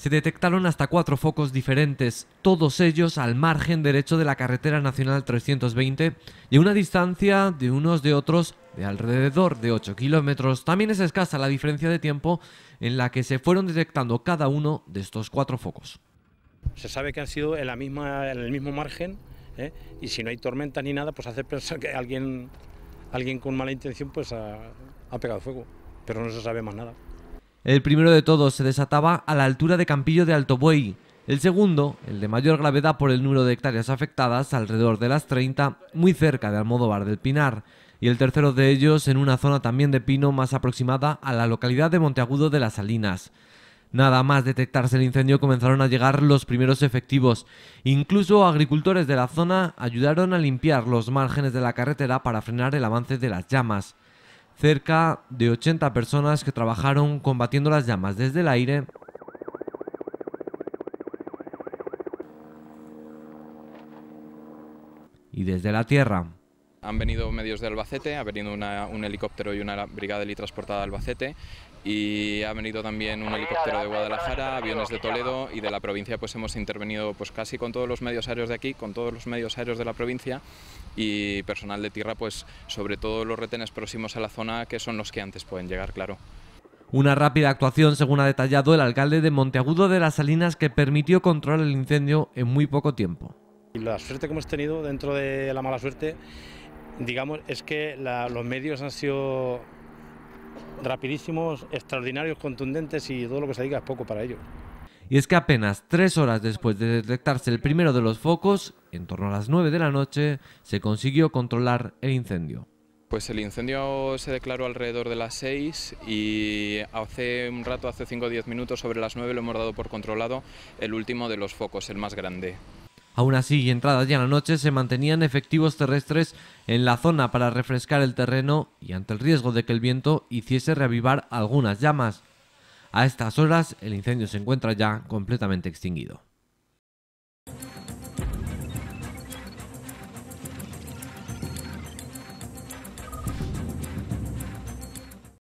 se detectaron hasta cuatro focos diferentes, todos ellos al margen derecho de la carretera nacional 320 y a una distancia de unos de otros de alrededor de 8 kilómetros. También es escasa la diferencia de tiempo en la que se fueron detectando cada uno de estos cuatro focos. Se sabe que han sido en, la misma, en el mismo margen ¿eh? y si no hay tormenta ni nada, pues hace pensar que alguien, alguien con mala intención pues ha pegado fuego, pero no se sabe más nada. El primero de todos se desataba a la altura de Campillo de Alto Buey. el segundo, el de mayor gravedad por el número de hectáreas afectadas, alrededor de las 30, muy cerca de Almodóvar del Pinar, y el tercero de ellos en una zona también de pino más aproximada a la localidad de Monteagudo de las Salinas. Nada más detectarse el incendio comenzaron a llegar los primeros efectivos. Incluso agricultores de la zona ayudaron a limpiar los márgenes de la carretera para frenar el avance de las llamas cerca de 80 personas que trabajaron combatiendo las llamas desde el aire. Y desde la tierra. Han venido medios de Albacete, ha venido un helicóptero y una brigada helitransportada de Albacete y ha venido también un helicóptero de Guadalajara, aviones de Toledo y de la provincia pues hemos intervenido pues casi con todos los medios aéreos de aquí, con todos los medios aéreos de la provincia y personal de tierra, pues sobre todo los retenes próximos a la zona, que son los que antes pueden llegar, claro. Una rápida actuación, según ha detallado el alcalde de Monteagudo de las Salinas, que permitió controlar el incendio en muy poco tiempo. La suerte que hemos tenido dentro de la mala suerte, digamos, es que los medios han sido rapidísimos, extraordinarios, contundentes y todo lo que se diga es poco para ellos. Y es que apenas tres horas después de detectarse el primero de los focos, en torno a las 9 de la noche, se consiguió controlar el incendio. Pues el incendio se declaró alrededor de las 6 y hace un rato, hace 5 o 10 minutos, sobre las 9 lo hemos dado por controlado el último de los focos, el más grande. Aún así, entradas ya la noche, se mantenían efectivos terrestres en la zona para refrescar el terreno y ante el riesgo de que el viento hiciese reavivar algunas llamas. A estas horas, el incendio se encuentra ya completamente extinguido.